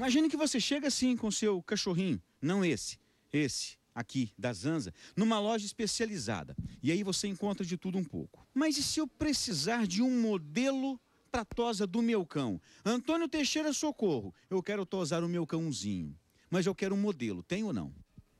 Imagine que você chega assim com seu cachorrinho, não esse, esse aqui da Zanza, numa loja especializada. E aí você encontra de tudo um pouco. Mas e se eu precisar de um modelo para tosa do meu cão? Antônio Teixeira Socorro, eu quero tosar o meu cãozinho, mas eu quero um modelo, tem ou não?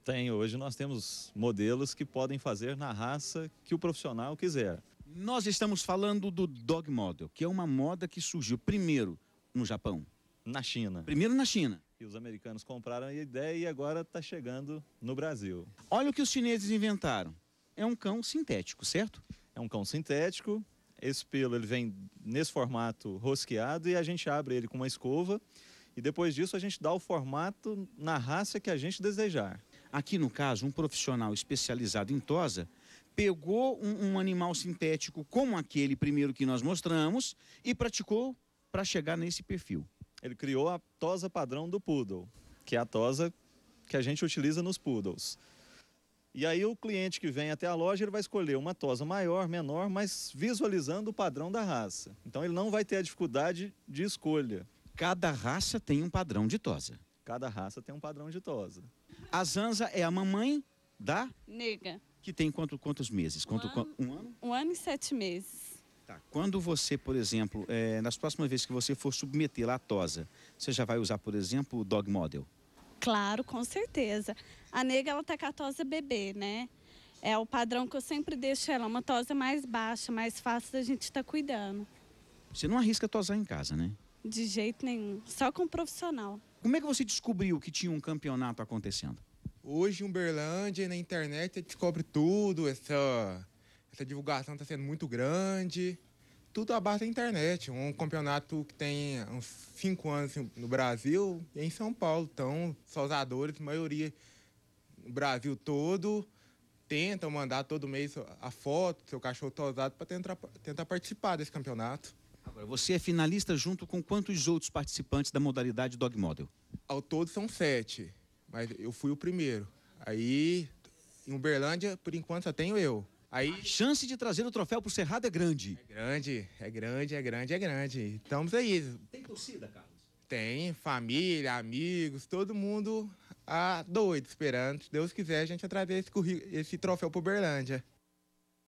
Tem, hoje nós temos modelos que podem fazer na raça que o profissional quiser. Nós estamos falando do dog model, que é uma moda que surgiu primeiro no Japão, na China. Primeiro na China. E os americanos compraram a ideia e agora está chegando no Brasil. Olha o que os chineses inventaram. É um cão sintético, certo? É um cão sintético. Esse pelo ele vem nesse formato rosqueado e a gente abre ele com uma escova e depois disso a gente dá o formato na raça que a gente desejar. Aqui no caso, um profissional especializado em tosa pegou um, um animal sintético como aquele primeiro que nós mostramos e praticou para chegar nesse perfil ele criou a tosa padrão do poodle, que é a tosa que a gente utiliza nos poodles. E aí o cliente que vem até a loja, ele vai escolher uma tosa maior, menor, mas visualizando o padrão da raça. Então ele não vai ter a dificuldade de escolha. Cada raça tem um padrão de tosa. Cada raça tem um padrão de tosa. A Zanza é a mamãe da... Nega. Que tem quanto, quantos meses? Quanto, ano, um ano? Um ano e sete meses. Tá. Quando você, por exemplo, é, nas próximas vezes que você for submeter tosa, você já vai usar, por exemplo, o dog model? Claro, com certeza. A nega, ela tá com a tosa bebê, né? É o padrão que eu sempre deixo ela, uma tosa mais baixa, mais fácil da gente estar tá cuidando. Você não arrisca tosar em casa, né? De jeito nenhum, só com um profissional. Como é que você descobriu que tinha um campeonato acontecendo? Hoje, em Uberlândia, na internet, descobre tudo, essa essa divulgação está sendo muito grande. Tudo à base da internet. Um campeonato que tem uns 5 anos assim, no Brasil e em São Paulo. Então, soldadores, maioria no Brasil todo, tentam mandar todo mês a foto do seu cachorro tosado para tentar, tentar participar desse campeonato. Agora, você é finalista junto com quantos outros participantes da modalidade Dog Model? Ao todo são sete, mas eu fui o primeiro. Aí, em Uberlândia, por enquanto, só tenho eu. Aí... A chance de trazer o troféu pro Cerrado é grande. É grande, é grande, é grande, é grande. Estamos aí. Tem torcida, Carlos? Tem, família, amigos, todo mundo ah, doido esperando. Se Deus quiser, a gente trazer esse, esse troféu pro Berlândia.